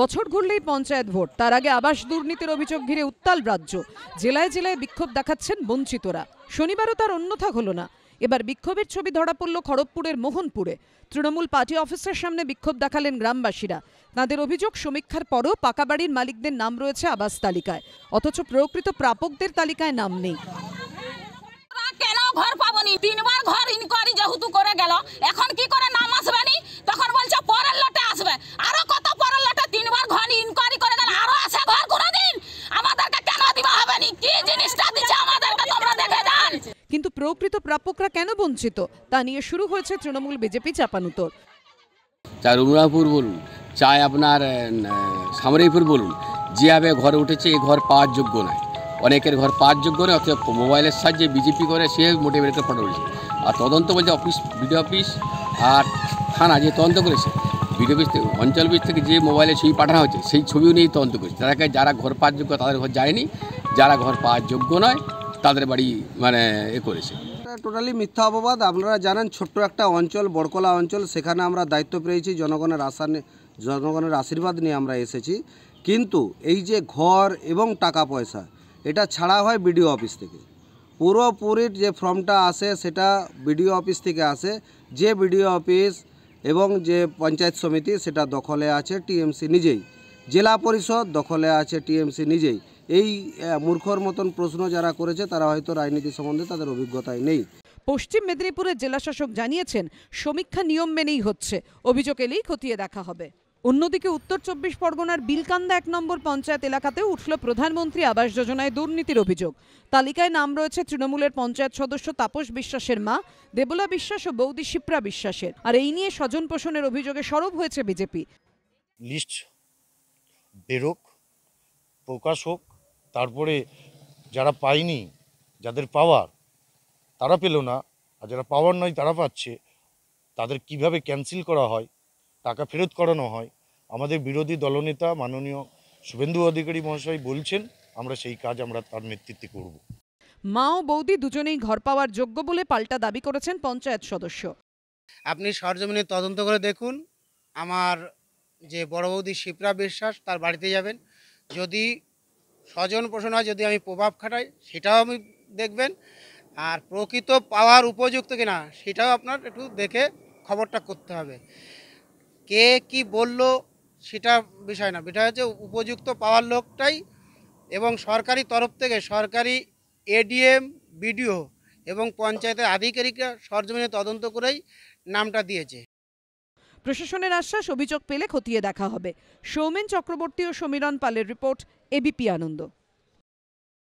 বছর ঘুরলেই পঞ্চায়েত ভোট তার আগে আবাস দুর্নীতির অভিযোগ ঘিরে উত্তাল রাজ্য জেলায় জেলায় বিক্ষোভ দেখাচ্ছেন বঞ্চিতরা শনিবারও তার অন্যথা হলো না এবার বিক্ষোভের ছবি ধরা পড়ল খড়গপুরের মোহনপুরে তৃণমূল পার্টি অফিসের সামনে বিক্ষোভ দেখালেন গ্রামবাসীরা তাঁদের অভিযোগ সমীক্ষার পরও পাকা বাড়ির মালিকদের নাম রয়েছে আবাস তালিকায় অথচ প্রকৃত প্রাপকদের তালিকায় নাম নেই কেন ঘর পাবনি তিনবার কিন্তু প্রকৃত প্রাপকরা কেন বঞ্চিত তা নিয়ে শুরু হয়েছে তৃণমূল বিজেপি চাপানুতোর চা রুমরাপুর বলুন চাই আপনার সামরিপুর বলুন যেভাবে ঘর উঠেছে এই ঘর পাওয়ার যোগ্য নয় অনেকের ঘর পাওয়ার যোগ্য নয় অথবা মোবাইলের সাহায্যে বিজেপি করে সে মোটে বেরকে ফটো উঠেছে আর তদন্ত বলছে অফিস বিডিও অফিস আর থানা যে তদন্ত করেছে বিডিও অফিস থেকে অঞ্চল অফিস থেকে যে মোবাইলে ছবি পাঠানো হয়েছে সেই ছবিও নিয়েই তদন্ত করেছে তারা যারা ঘর পাওয়ার যোগ্য তাদের ঘর যায়নি যারা ঘর পাওয়ার যোগ্য নয় তাদের বাড়ি মানে এ করেছে টোটালি মিথ্যা অপবাদ আপনারা জানেন ছোট্ট একটা অঞ্চল বড়কলা অঞ্চল সেখানে আমরা দায়িত্ব পেয়েছি জনগণের আশা জনগণের আশীর্বাদ নিয়ে আমরা এসেছি কিন্তু এই যে ঘর এবং টাকা পয়সা এটা ছাড়া হয় বিডিও অফিস থেকে পুরোপুরির যে ফর্মটা আসে সেটা বিডিও অফিস থেকে আসে যে বিডিও অফিস এবং যে পঞ্চায়েত সমিতি সেটা দখলে আছে টিএমসি নিজেই জেলা পরিষদ দখলে আছে টিএমসি নিজেই এই মূর্খর মতন প্রশ্ন যারা করেছে তারা হয়তো রাজনীতি সম্বন্ধে তাদের অভিজ্ঞতায় নেই পশ্চিম মেদিনীপুরের জেলাশাসক জানিয়েছেন সমীক্ষা নিয়ম মেনেই হচ্ছে অভিযোগ এলেই খতিয়ে দেখা হবে অন্যদিকে উত্তর চব্বিশ পরগনার বিলকান্দা এক নম্বর পঞ্চায়েত এলাকাতে উঠল প্রধানমন্ত্রী আবাস যোজনায় দুর্নীতির অভিযোগ তালিকায় নাম রয়েছে তৃণমূলের পঞ্চায়েত সদস্য তাপস বিশ্বাসের মা দেবলা বিশ্বাস ও বৌদি শিপ্রা বিশ্বাসের আর এই নিয়ে স্বজন পোষণের অভিযোগে সরব হয়েছে বিজেপি লিস্ট বেরোক প্রকাশ হোক তারপরে যারা পায়নি যাদের পাওয়ার তারা পেল না আর যারা পাওয়ার নয় তারা পাচ্ছে তাদের কিভাবে ক্যান্সেল করা হয় টাকা ফেরত করানো হয় আমাদের বিরোধী দলনেতা মাননীয় শুভেন্দু অধিকারী মহাশয় বলছেন আমরা সেই কাজ আমরা তার নেতৃত্বে করব মা ও বৌদি দুজনেই ঘর পাওয়ার যোগ্য বলে পাল্টা দাবি করেছেন পঞ্চায়েত সদস্য আপনি সরজমিনে তদন্ত করে দেখুন আমার যে বড় বৌদি শিপ্রা বিশ্বাস তার বাড়িতে যাবেন যদি স্বজন পোষণায় যদি আমি প্রভাব খাটাই সেটাও আমি দেখবেন আর প্রকৃত পাওয়ার উপযুক্ত কিনা সেটাও আপনার একটু দেখে খবরটা করতে হবে কে কি বলল সেটা বিষয় না বিষয় হচ্ছে উপযুক্ত পাওয়ার লোকটাই এবং সরকারি তরফ থেকে সরকারি এডিএম বিডিও এবং পঞ্চায়েতের আধিকারিকরা সরজমিনে তদন্ত করেই নামটা দিয়েছে প্রশাসনের আশ্বাস অভিযোগ পেলে খতিয়ে দেখা হবে সৌমেন চক্রবর্তী ও সমীরণ পালের রিপোর্ট এবিপি আনন্দ